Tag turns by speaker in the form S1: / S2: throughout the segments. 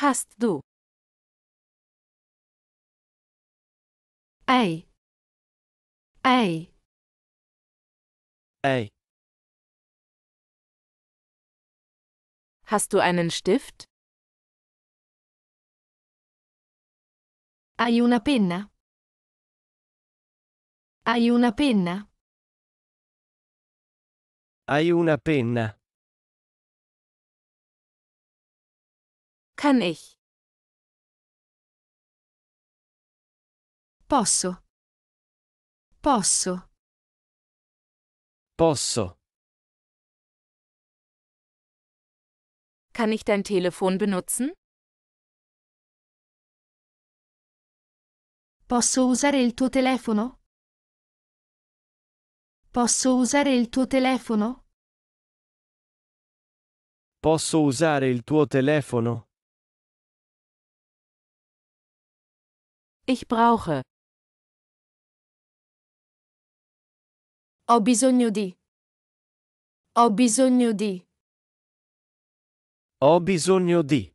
S1: Hast du? Ei. Ei. Ei. Hast du einen Stift? Hai una penna? Hai una penna? Hai una penna? Kann ich. Posso. Posso. Posso. Kann ich dein Telefon benutzen? Posso usare il tuo telefono? Posso usare il tuo telefono? Posso usare il tuo telefono? Ich brauche. Ho bisogno di. Ho bisogno di. Ho bisogno di.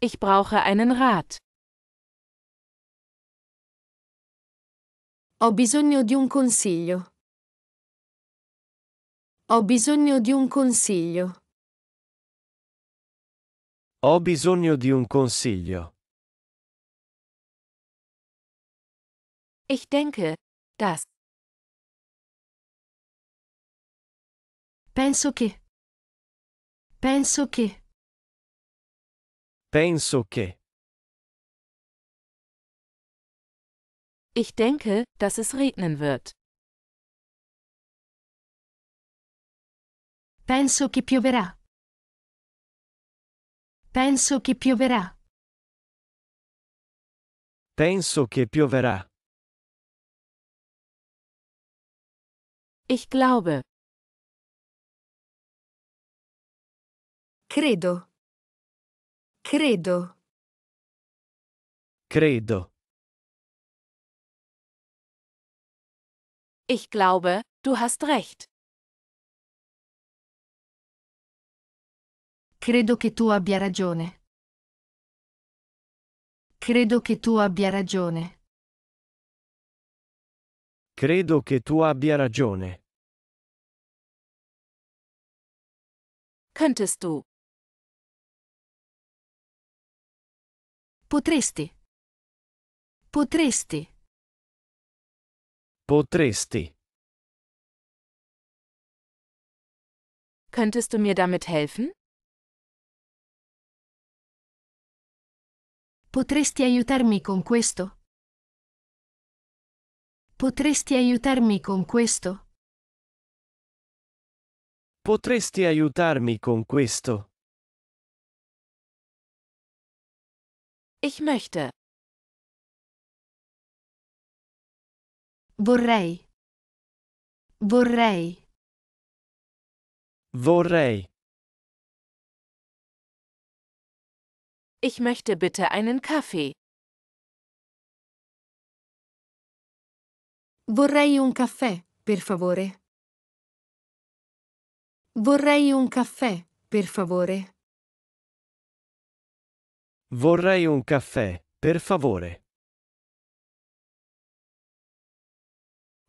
S1: Ich brauche einen Rat. Ho bisogno di un consiglio. Ho bisogno di un consiglio. Ho bisogno di un consiglio. Ich denke, dass. Penso che. Penso che. Penso che. Ich denke, dass es regnen wird. Penso che pioverà. Penso che pioverà. Penso che pioverà. Ich glaube. Credo. Credo. Credo. Ich glaube, du hast recht. Credo che tu abbia ragione. Credo che tu abbia ragione. Credo che tu abbia ragione. Könntest du. Potresti. Potresti. Potresti. Könntest du mir damit helfen? Potresti
S2: aiutarmi con questo? Potresti aiutarmi con questo?
S1: Potresti aiutarmi con questo? Ich möchte. Vorrei. Vorrei. Vorrei. Ich möchte bitte einen Kaffee. Vorrei un caffè, per favore. Vorrei un caffè, per favore. Vorrei un caffè, per favore.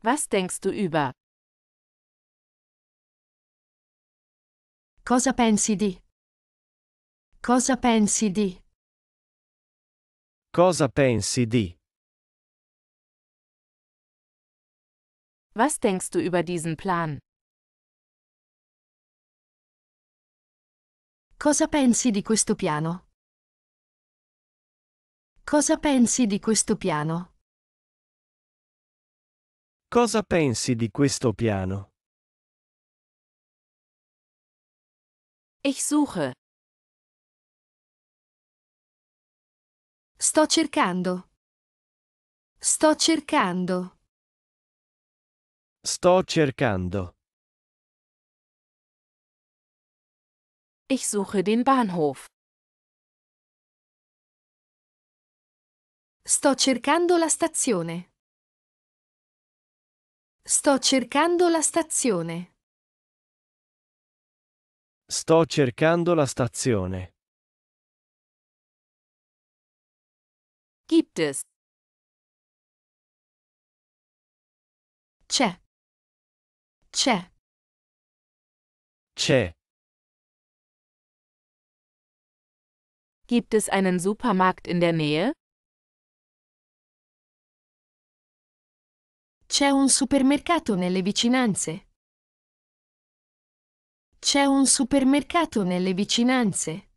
S1: Was denkst du über? Cosa pensi di? Cosa pensi di? Cosa pensi di? Was denkst du über diesen Plan? Cosa pensi di questo piano? Cosa pensi di questo piano? Cosa pensi di questo piano? Ich suche. Sto cercando. Sto cercando. Sto cercando. Ich suche den Bahnhof.
S2: Sto cercando la stazione. Sto cercando la stazione.
S1: Sto cercando la stazione. Gibt es. C'è. C'è. C'è. Gibt es einen Supermarkt in der Nähe? C'è un supermercato
S2: nelle vicinanze. C'è un supermercato nelle vicinanze.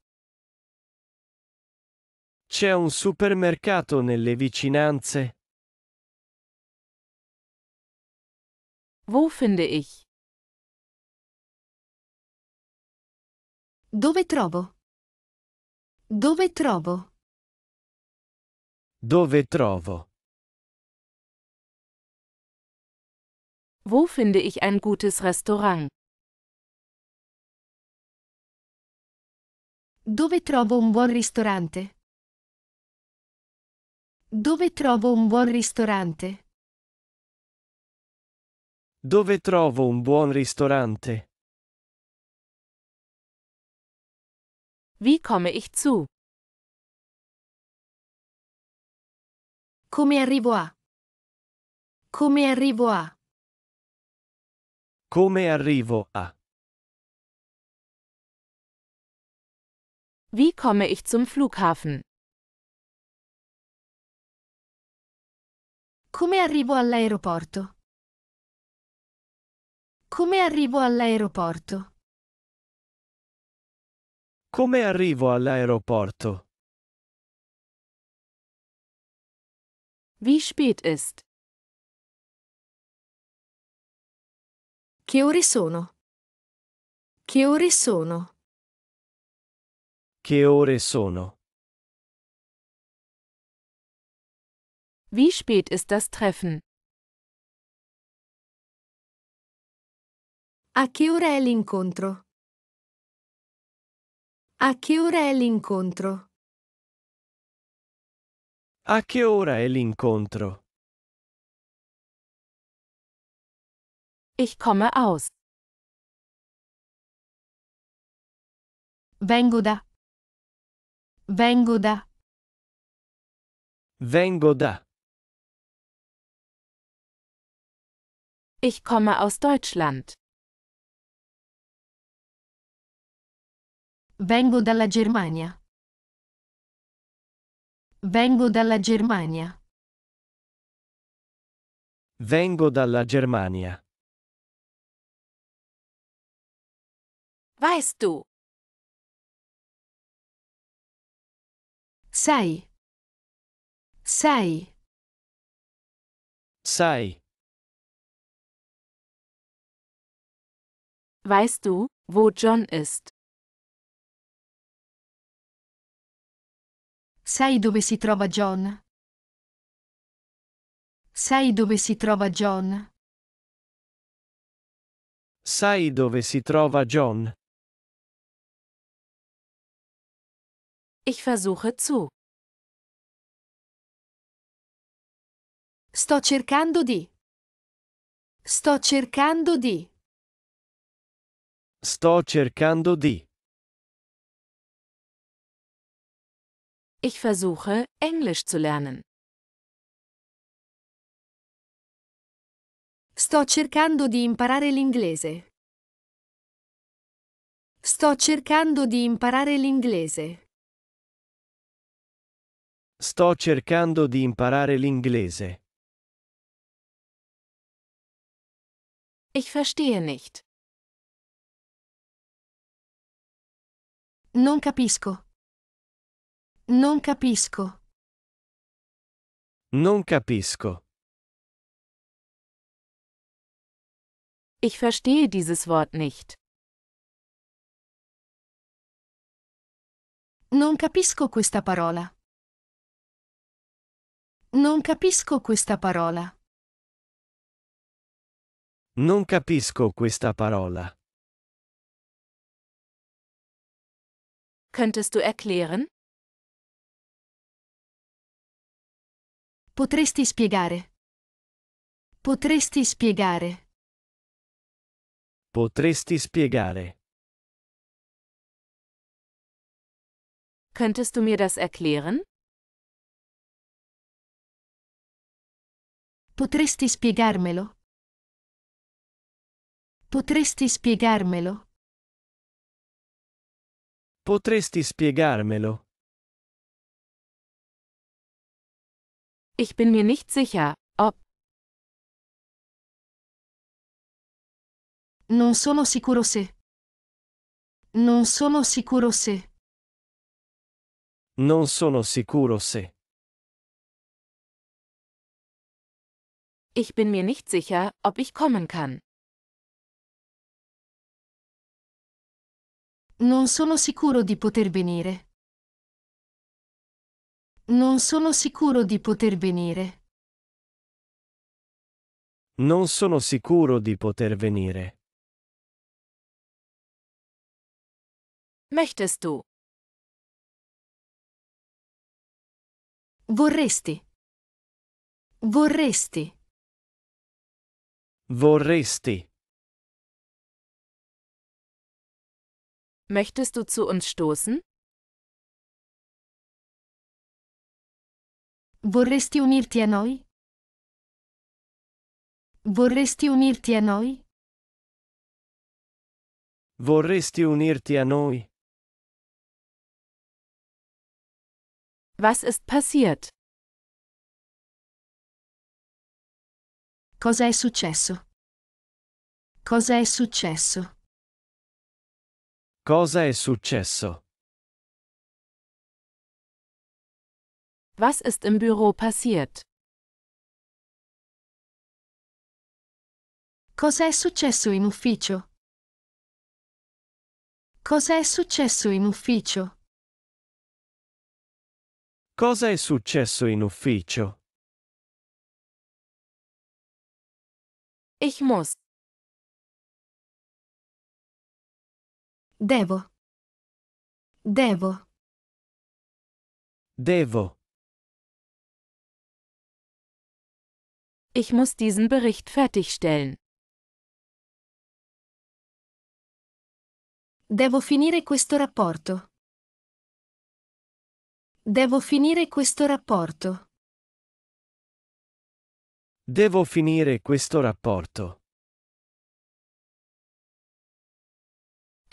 S1: C'è un supermercato nelle vicinanze? Wo finde ich? Dove trovo? Dove trovo? Dove trovo? Wo finde ich ein gutes Restaurant? Dove trovo un buon ristorante? Dove trovo un buon ristorante? Dove trovo un buon ristorante? Wie komme ich zu? Come arrivo a? Come arrivo a? Come arrivo a? Wie komme ich zum Flughafen? Come arrivo all'aeroporto? Come arrivo all'aeroporto? Come arrivo all'aeroporto? Wie spät ist? Che ore sono? Che ore sono? Che ore sono? Wie spät ist das Treffen? A che ora è l'incontro? A che ora è l'incontro? A che ora è l'incontro? Ich komme aus. Vengo da. Vengo da. Vengo da. Ich komme aus Deutschland. Vengo dalla Germania. Vengo dalla Germania. Vengo dalla Germania. Weißt du? Sei. Sei. Sei. Weißt du, wo John ist? Sai dove si trova John? Sai dove si trova John? Sai dove si trova John? Ich versuche zu.
S2: Sto cercando di. Sto cercando di.
S1: Sto cercando di. Ich versuche, Englisch zu lernen. Sto
S2: cercando di imparare l'inglese. Sto cercando di imparare l'inglese.
S1: Sto cercando di imparare l'inglese. Ich verstehe nicht. Non capisco. Non capisco. Non capisco. Ich verstehe dieses Wort nicht. Non capisco questa parola. Non capisco questa parola. Non capisco questa parola. Könntest du erklären? Potresti spiegare. Potresti spiegare. Potresti spiegare. Könntest du mir das erklären? Potresti spiegarmelo? Potresti spiegarmelo? Potresti spiegarmelo? Ich bin mir nicht sicher, ob. Non sono sicuro se. Non sono sicuro se. Non sono sicuro se. Ich bin mir nicht sicher, ob ich kommen kann. Non sono
S2: sicuro di poter venire. Non sono sicuro di poter venire.
S1: Non sono sicuro di poter venire. Möchtest du? Vorresti. Vorresti. Vorresti. Möchtest du zu uns stoßen? Vorresti unirti a noi? Vorresti unirti a noi? Vorresti unirti a noi? Was ist passiert? Cosa è successo? Cosa è successo? Cosa è successo? Was ist im Büro passiert?
S2: Cosa è successo in ufficio? Cosa è successo in ufficio?
S1: Cosa è successo in ufficio? Ich muss. Devo. Devo. Devo. Ich muss diesen Bericht fertigstellen. Devo finire questo rapporto. Devo finire questo rapporto. Devo finire questo rapporto.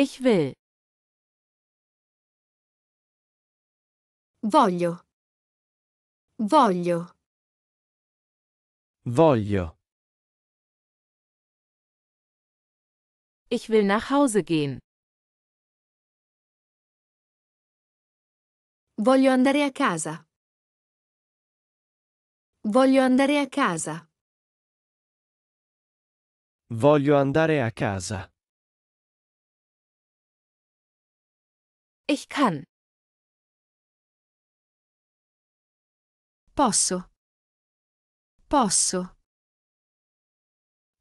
S1: Ich will. Voglio. Voglio. Voglio. Ich will nach Hause gehen. Voglio andare a casa. Voglio andare a casa. Voglio andare a casa. Ich kann. Posso. Posso.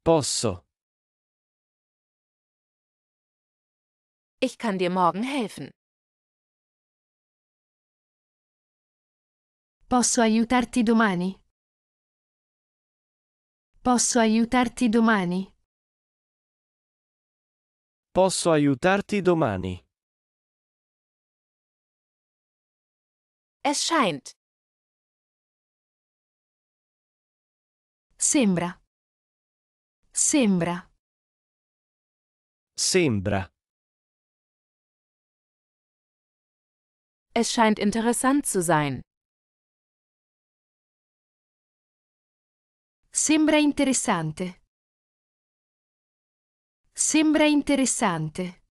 S1: Posso. Ich kann dir morgen helfen. Posso aiutarti domani? Posso aiutarti domani? Posso aiutarti domani? Es scheint. Sembra. Sembra. Sembra. Es scheint interessant zu sein. Sembra interessante. Sembra interessante.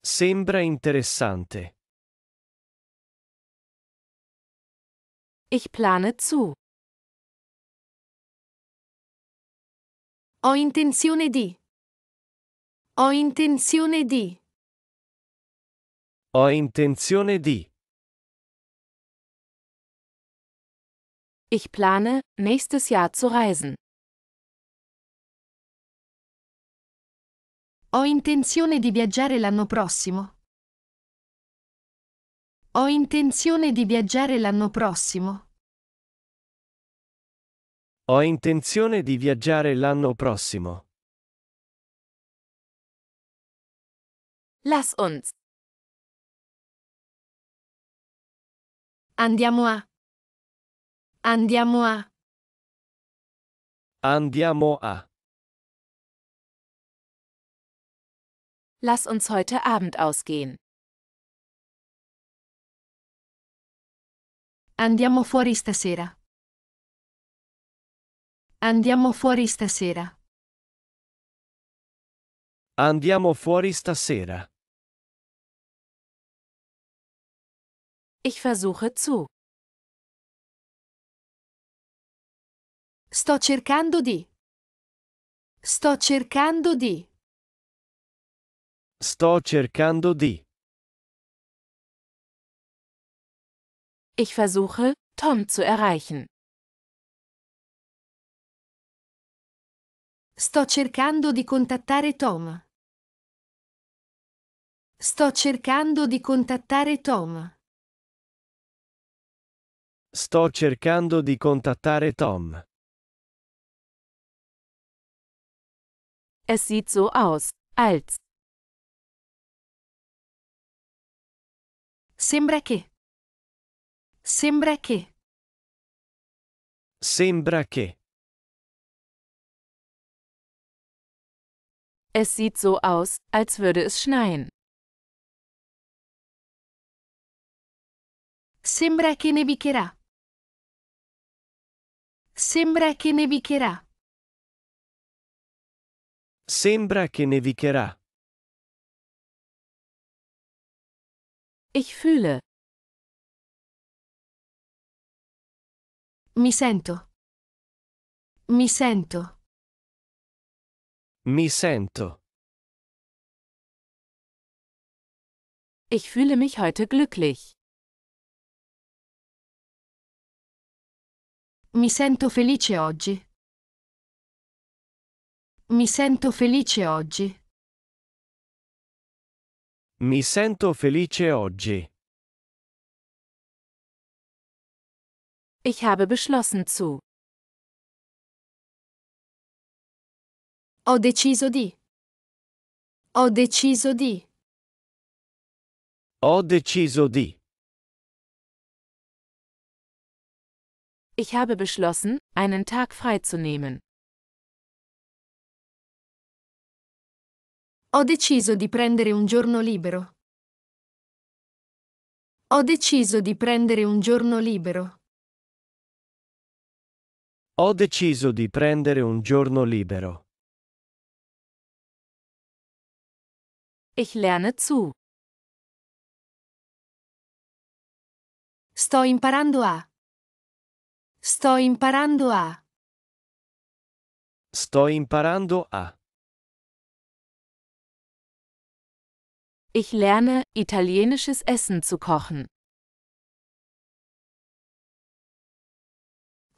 S1: Sembra interessante. Ich plane zu. Ho intenzione di. Ho intenzione di. Ho intenzione di. Ich plane, nächstes Jahr zu reisen. Ho intenzione di viaggiare
S2: l'anno prossimo. Ho intenzione di viaggiare l'anno prossimo.
S1: Ho intenzione di viaggiare l'anno prossimo. Lass uns. Andiamo a. Andiamo a. Andiamo a. Lass uns heute Abend ausgehen.
S2: Andiamo fuori stasera. Andiamo fuori stasera.
S1: Andiamo fuori stasera. Ich versuche zu. Sto cercando di. Sto cercando di. Sto cercando di. Ich versuche, Tom zu erreichen.
S2: Sto cercando di contattare Tom. Sto cercando di contattare Tom.
S1: Sto cercando di contattare Tom. Es sieht so aus, als. Sembra che. Sembra che. Sembra che. Es sieht so aus, als würde es schneien. Sembra che nevicherà. Sembra che nevicherà. Sembra che nevicherà. Ich fühle, Mi sento. Mi sento. Mi sento. Ich fühle mich heute glücklich. Mi sento felice oggi. Mi sento felice oggi. Mi sento felice oggi. Ich habe beschlossen zu. Ho deciso di. Ho deciso di. Ho deciso di. Ich habe beschlossen, einen Tag freizunehmen. Ho deciso di prendere un giorno
S2: libero. Ho deciso di prendere un giorno libero.
S1: Ho deciso di prendere un giorno libero. Ich lerne zu. Sto imparando a. Sto imparando a. Sto imparando a.
S2: Ich lerne, italienisches Essen zu kochen.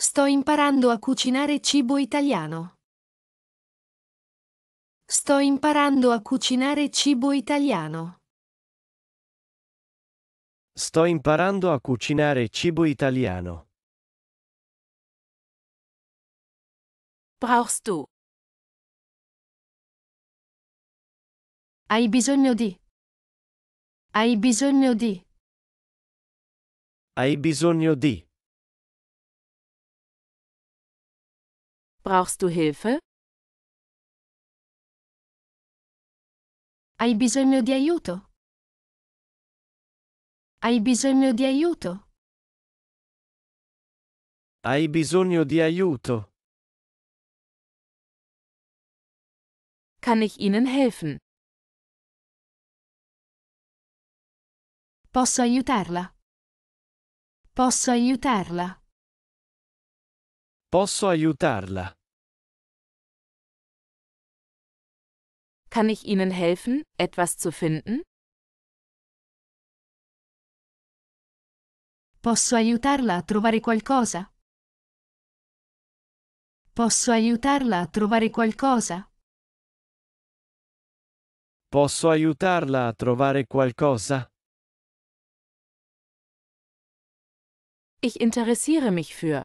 S2: Sto imparando a cucinare cibo italiano. Sto imparando a cucinare cibo italiano.
S1: Sto imparando a cucinare cibo italiano. Brauchst du? Hai bisogno di. Hai bisogno di. Hai bisogno di. Brauchst du Hilfe? Hai bisogno di aiuto? Hai bisogno di aiuto? Hai bisogno di aiuto? Kann ich Ihnen helfen? Posso aiutarla? Posso aiutarla? Posso aiutarla? Kann ich Ihnen helfen, etwas zu finden? Posso aiutarla
S2: a trovare qualcosa? Posso aiutarla a trovare qualcosa?
S1: Posso aiutarla a trovare qualcosa? Ich interessiere mich für.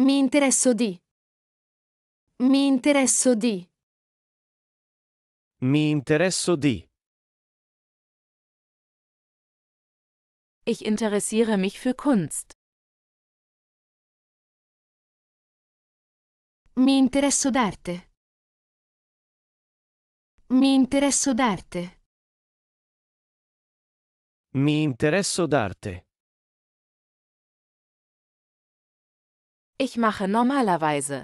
S1: Mi interesso di. Mi interesso di. Mi interesso di. Ich interessiere mich für Kunst. Mi interesso d'arte. Mi interesso d'arte. Mi interesso d'arte. Ich mache normalerweise.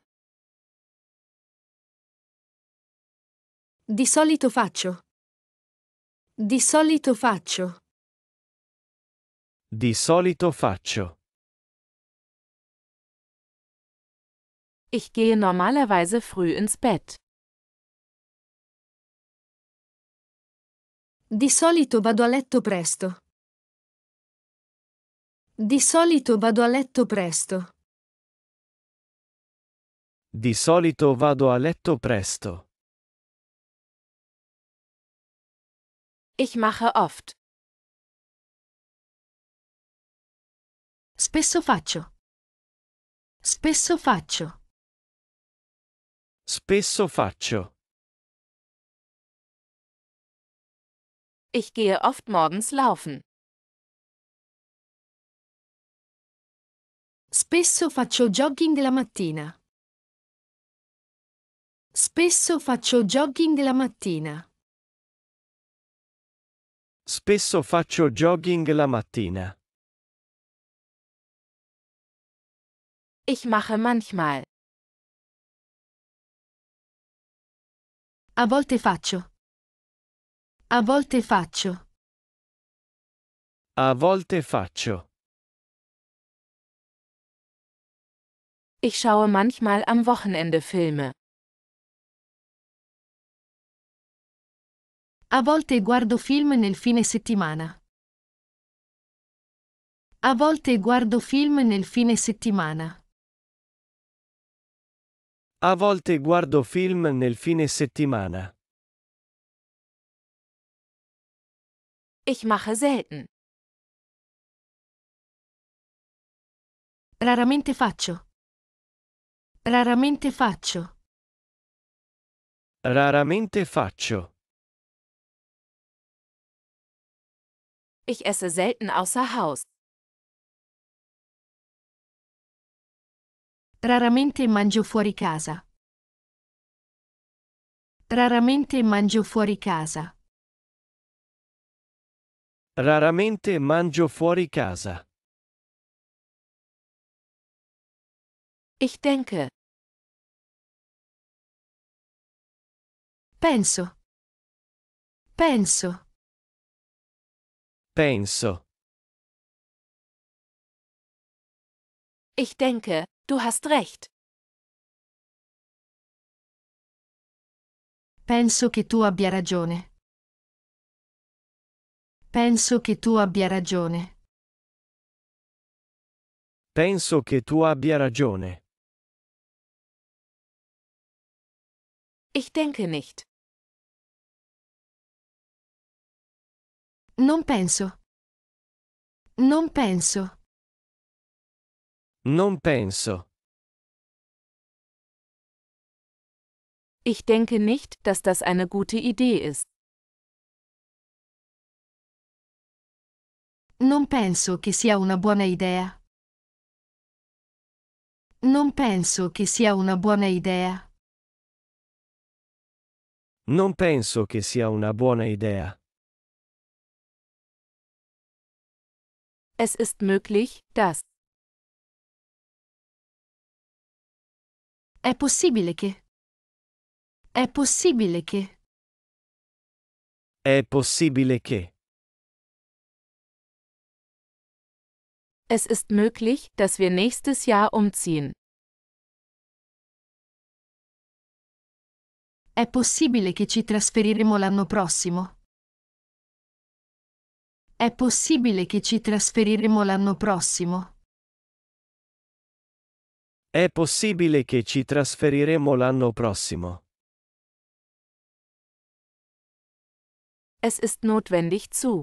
S1: Di solito faccio. Di solito faccio. Di solito faccio. Ich gehe normalerweise früh ins Bett. Di solito vado a letto presto. Di solito vado a letto presto. Di solito vado a letto presto. Ich mache oft. Spesso faccio. Spesso faccio. Spesso faccio. Ich gehe oft morgens laufen. Spesso faccio
S2: jogging la mattina. Spesso faccio jogging la mattina.
S1: Spesso faccio jogging la mattina. Ich mache manchmal. A volte faccio. A volte faccio. A volte faccio.
S2: Ich schaue manchmal am Wochenende Filme. A volte guardo film nel fine settimana. A volte guardo film nel fine settimana.
S1: A volte guardo film nel fine settimana. Ich mache selten. Raramente faccio. Raramente faccio. Raramente faccio. Ich esse selten außer Haus.
S2: Raramente mangio fuori casa. Raramente mangio fuori casa.
S1: Raramente mangio fuori casa. Ich denke. Penso. Penso. Penso. Ich denke, du hast recht.
S2: Penso che tu abbia ragione. Penso che tu abbia ragione.
S1: Penso che tu abbia ragione. Ich denke nicht. Non penso. Non penso. Non penso. Ich denke nicht, dass das eine gute Idee ist.
S2: Non penso che sia una buona idea. Non penso che sia una buona idea.
S1: Non penso che sia una buona idea. Es ist möglich, dass È possibile che. È possibile che. È possibile che. Es ist möglich, dass wir nächstes Jahr umziehen. È possibile
S2: che ci trasferiremo l'anno prossimo. È possibile che ci trasferiremo l'anno prossimo?
S1: È possibile che ci trasferiremo l'anno prossimo. Es ist notwendig zu.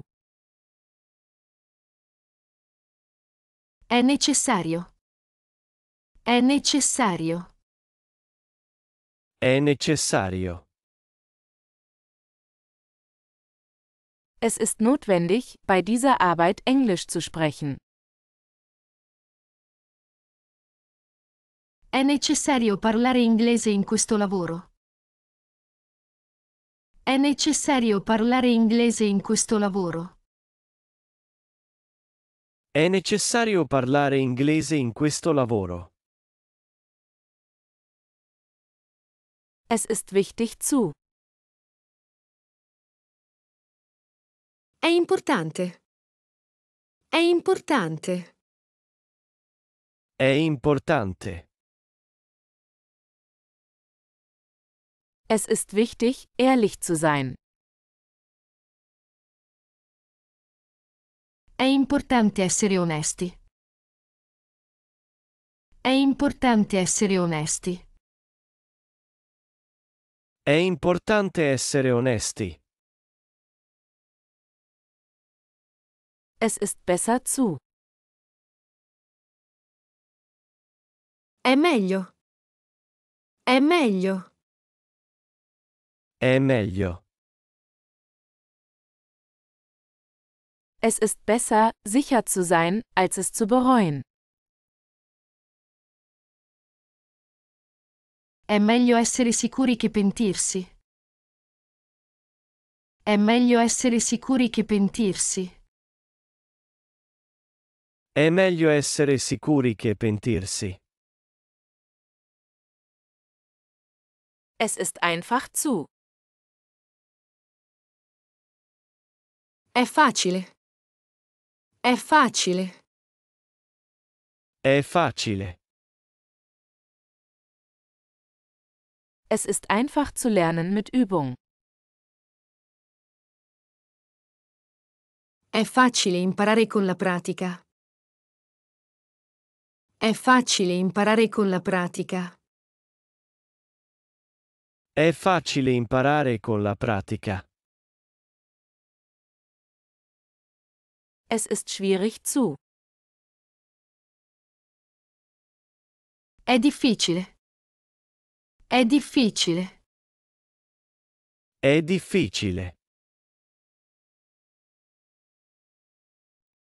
S1: È necessario. È necessario. È necessario. Es ist notwendig, bei dieser Arbeit Englisch zu sprechen.
S2: È necessario parlare inglese in questo lavoro. È necessario parlare inglese in questo lavoro.
S1: È necessario parlare inglese in questo lavoro. Es ist wichtig zu È importante. È importante. È importante. Es ist wichtig, ehrlich zu sein.
S2: È importante essere onesti. È importante essere onesti.
S1: È importante essere onesti. Es ist besser zu. È meglio. È meglio. È meglio. Es ist besser, sicher zu sein, als es zu bereuen.
S2: È meglio essere sicuri che pentirsi. È meglio essere sicuri che pentirsi.
S1: È meglio essere sicuri che pentirsi. Es ist einfach zu. È facile. È facile. È facile. Es ist einfach zu lernen mit Übung. È facile
S2: imparare con la pratica. È facile imparare con la pratica.
S1: È facile imparare con la pratica. Es ist schwierig zu. È difficile. È difficile. È difficile.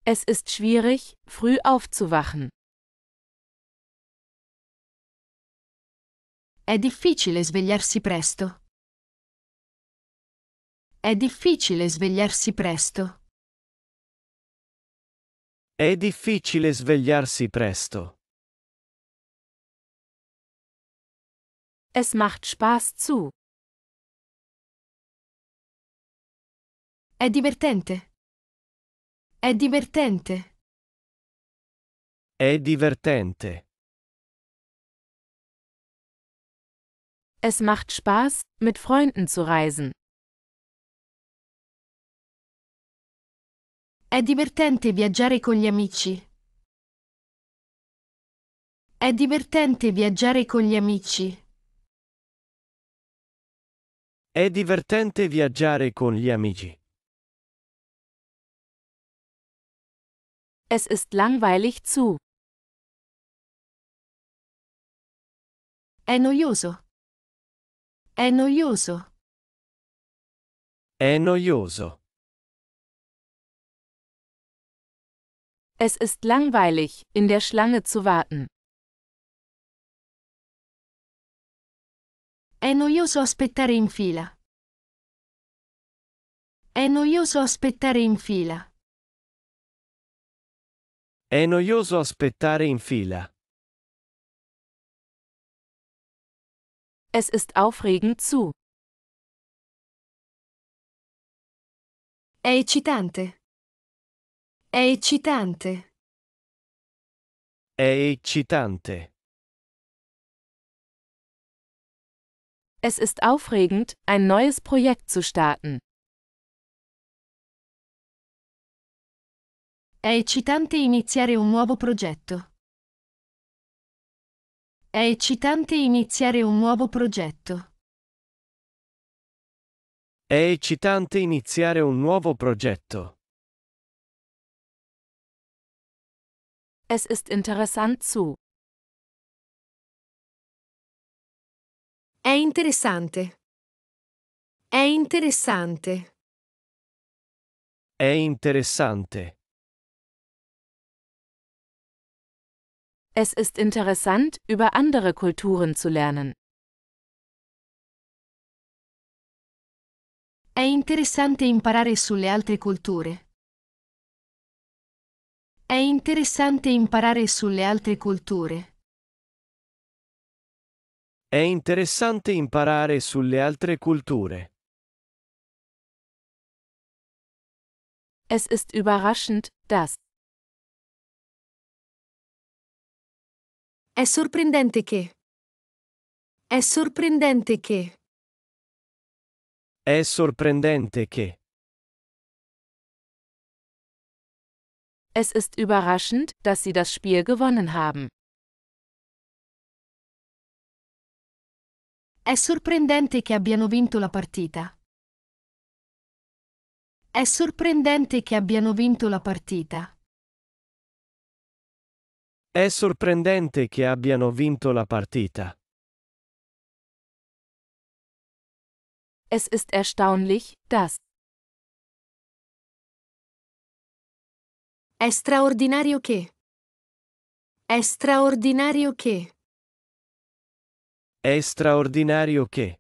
S1: Es ist schwierig, früh aufzuwachen. È difficile svegliarsi presto. È difficile svegliarsi presto. È difficile svegliarsi presto. Es macht Spaß zu. È divertente. È divertente. È divertente. Es macht Spaß, mit Freunden zu reisen. È divertente
S2: viaggiare con gli amici. È divertente viaggiare con gli amici.
S1: È divertente viaggiare con gli amici. Es ist langweilig zu. È noioso. È noioso. È noioso. Es ist langweilig, in der Schlange zu warten. È noioso aspettare in fila. È noioso aspettare in fila. È noioso aspettare in fila. Es ist aufregend zu. È eccitante. È eccitante. È eccitante. Es ist aufregend, ein neues Projekt zu starten.
S2: È eccitante iniziare un nuovo progetto. È eccitante iniziare un nuovo progetto.
S1: È eccitante iniziare un nuovo progetto. Es ist interessant zu. È interessante. È interessante. È interessante. Es ist interessant, über andere Kulturen zu lernen.
S2: È interessante imparare sulle altre culture. È interessante imparare sulle altre culture.
S1: È interessante imparare sulle altre culture. Es ist überraschend, dass È sorprendente che. È sorprendente che. È sorprendente che.
S2: Es ist überraschend, dass Sie das Spiel gewonnen haben. È sorprendente che abbiano vinto la partita. È sorprendente che abbiano vinto la partita.
S1: È sorprendente che abbiano vinto la partita. Es ist erstaunlich, dass.
S2: È straordinario che. È straordinario che.
S1: È straordinario che.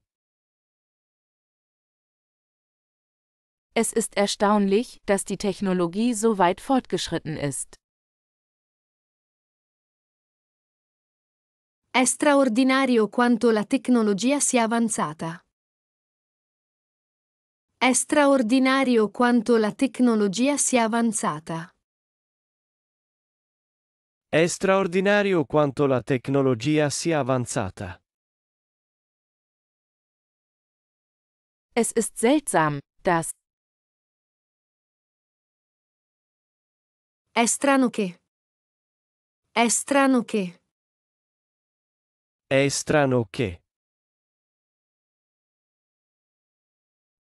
S1: Es ist erstaunlich, dass die Technologie so weit fortgeschritten ist.
S2: È straordinario quanto la tecnologia sia avanzata. È straordinario quanto la tecnologia sia avanzata.
S1: È straordinario quanto la tecnologia sia avanzata. Es ist seltsam, dass. È strano che. È strano che. È strano che.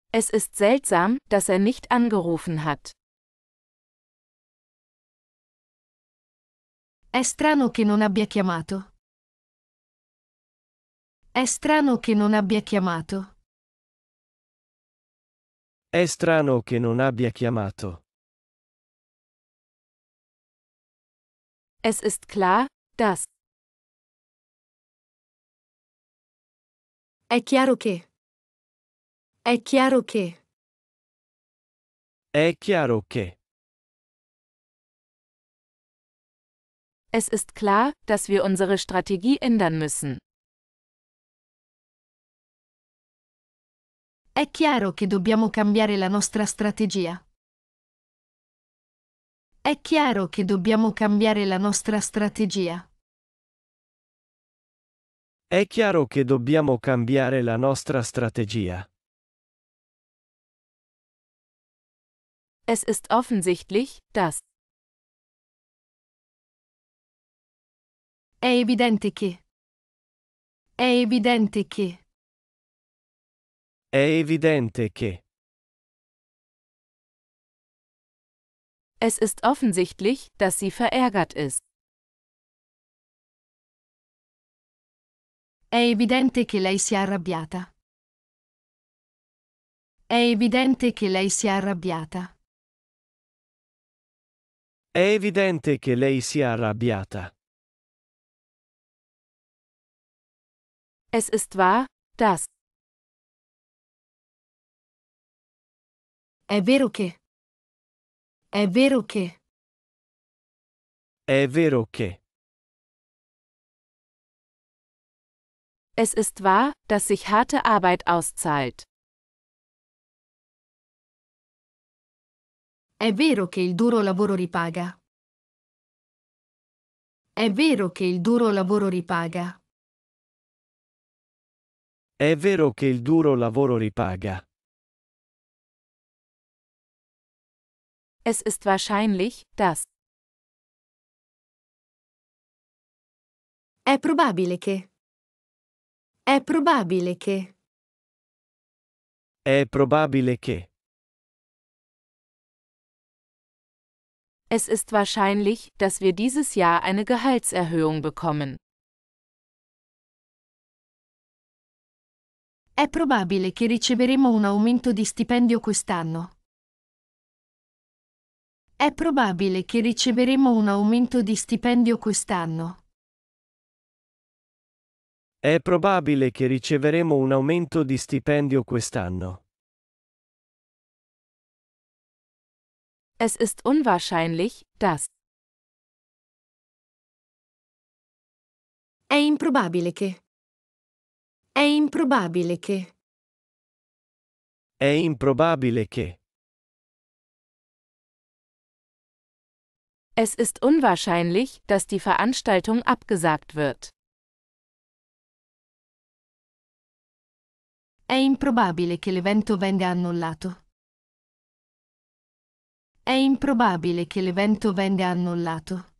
S1: Es ist seltsam, dass er nicht angerufen hat. È strano che non abbia chiamato. È strano che non abbia chiamato. È strano che non abbia chiamato. Es ist klar, dass È chiaro che. È chiaro che. È chiaro che. Es ist klar, dass wir unsere Strategie ändern müssen. È
S2: chiaro che dobbiamo cambiare la nostra strategia. È chiaro che dobbiamo cambiare la nostra strategia.
S1: È chiaro che dobbiamo cambiare la nostra strategia. Es ist offensichtlich, dass. È evidente che. È evidente che. È evidente che. Es ist offensichtlich, dass sie verärgert ist.
S2: È evidente che lei sia arrabbiata. È evidente che lei sia arrabbiata.
S1: È evidente che lei sia arrabbiata. Es ist wahr, dass. È vero che. È vero che. È vero che. Es ist wahr, dass sich harte Arbeit auszahlt. È vero che il duro lavoro ripaga. È vero che il duro lavoro ripaga. È vero che il duro lavoro ripaga. Es ist wahrscheinlich, dass. È probabile che. È probabile che. È probabile che. Es
S2: ist wahrscheinlich, dass wir dieses Jahr eine Gehaltserhöhung bekommen. È probabile che riceveremo un aumento di stipendio quest'anno. È probabile che riceveremo un aumento di stipendio quest'anno.
S1: È probabile che riceveremo un aumento di stipendio quest'anno. Es ist unwahrscheinlich, dass. È improbabile che. È improbabile che. È improbabile che. Es ist unwahrscheinlich, dass die Veranstaltung abgesagt wird. È improbabile che l'evento
S2: venga annullato. È improbabile che l'evento venga annullato.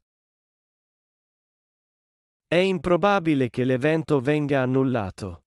S1: È improbabile che l'evento venga annullato.